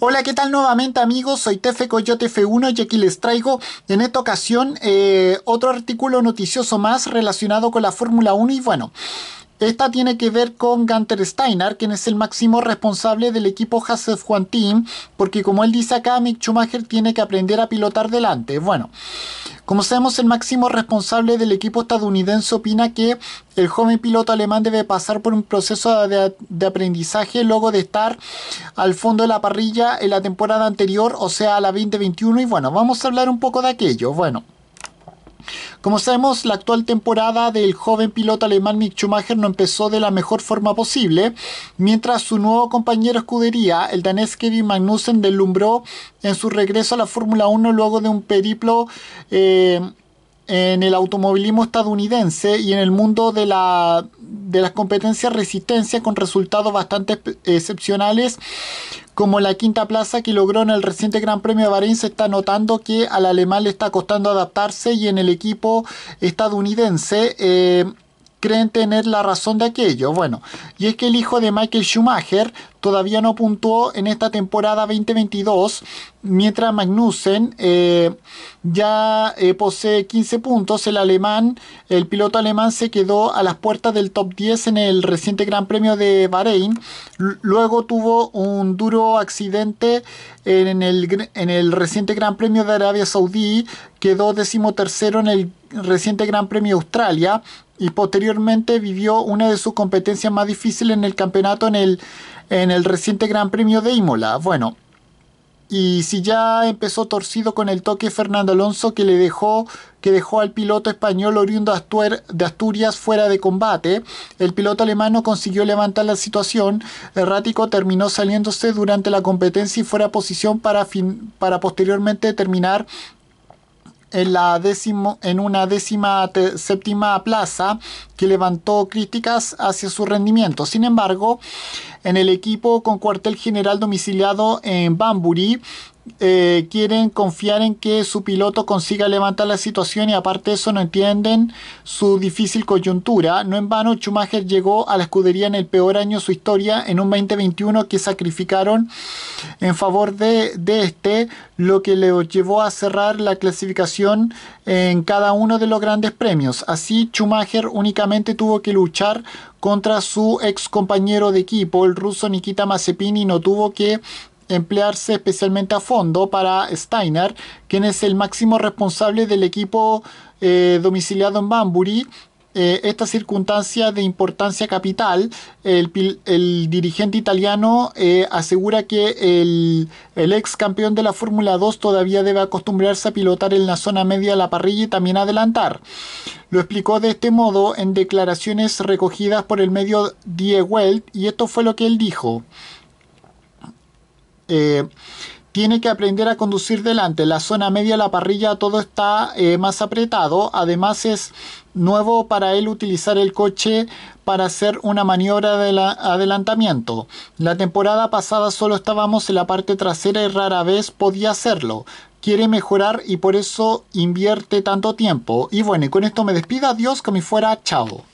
Hola, ¿qué tal nuevamente amigos? Soy Tefe Coyote F1 y aquí les traigo en esta ocasión eh, otro artículo noticioso más relacionado con la Fórmula 1 y bueno... Esta tiene que ver con Gunter Steiner, quien es el máximo responsable del equipo Hasef Juan Team, porque como él dice acá, Mick Schumacher tiene que aprender a pilotar delante. Bueno, como sabemos, el máximo responsable del equipo estadounidense opina que el joven piloto alemán debe pasar por un proceso de, aprendizaje luego de estar al fondo de la parrilla en la temporada anterior, o sea, la 2021. Y bueno, vamos a hablar un poco de aquello. Bueno. Como sabemos, la actual temporada del joven piloto alemán Mick Schumacher no empezó de la mejor forma posible, mientras su nuevo compañero escudería, el danés Kevin Magnussen, deslumbró en su regreso a la Fórmula 1 luego de un periplo eh, en el automovilismo estadounidense y en el mundo de la de las competencias resistencia con resultados bastante excepcionales como la quinta plaza que logró en el reciente Gran Premio de Bahrein se está notando que al alemán le está costando adaptarse y en el equipo estadounidense eh, creen tener la razón de aquello. Bueno, y es que el hijo de Michael Schumacher todavía no puntuó en esta temporada 2022, mientras Magnussen eh, ya eh, posee 15 puntos. El alemán, el piloto alemán se quedó a las puertas del top 10 en el reciente Gran Premio de Bahrein. luego tuvo un duro accidente el, en el reciente Gran Premio de Arabia Saudí, quedó decimotercero en el reciente Gran Premio de Australia y posteriormente vivió una de sus competencias más difíciles en el campeonato en el, en el reciente Gran Premio de Imola. Bueno, y si ya empezó torcido con el toque Fernando Alonso que le dejó que dejó al piloto español oriundo de Asturias fuera de combate, el piloto alemán no consiguió levantar la situación, errático terminó saliéndose durante la competencia y fuera posición para, para posteriormente terminar en, la décimo, en una décima séptima plaza que levantó críticas hacia su rendimiento. Sin embargo, en el equipo con cuartel general domiciliado en Bamburi eh, quieren confiar en que su piloto consiga levantar la situación y aparte de eso no entienden su difícil coyuntura. No en vano, Schumacher llegó a la escudería en el peor año de su historia, en un 2021 que sacrificaron en favor de, este, lo que le llevó a cerrar la clasificación en cada uno de los grandes premios. Así, Schumacher únicamente tuvo que luchar contra su ex compañero de equipo, el ruso Nikita Mazepini, y no tuvo que emplearse especialmente a fondo para Steiner, quien es el máximo responsable del equipo eh, domiciliado en Bamburi... Eh, esta circunstancia de importancia capital, el, dirigente italiano eh, asegura que el, el, ex campeón de la Fórmula 2 todavía debe acostumbrarse a pilotar en la zona media de la parrilla y también adelantar. Lo explicó de este modo en declaraciones recogidas por el medio Die Welt y esto fue lo que él dijo. Eh, tiene que aprender a conducir delante. La zona media, la parrilla, todo está eh, más apretado. Además es nuevo para él utilizar el coche para hacer una maniobra de adelantamiento. La temporada pasada solo estábamos en la parte trasera y rara vez podía hacerlo. Quiere mejorar y por eso invierte tanto tiempo. Y bueno, con esto me despido. Adiós, que me fuera. Chao.